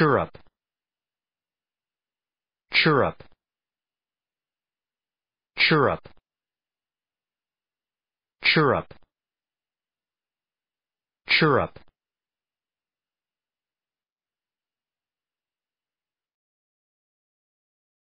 chirrup chirrup chirrup chirrup chirrup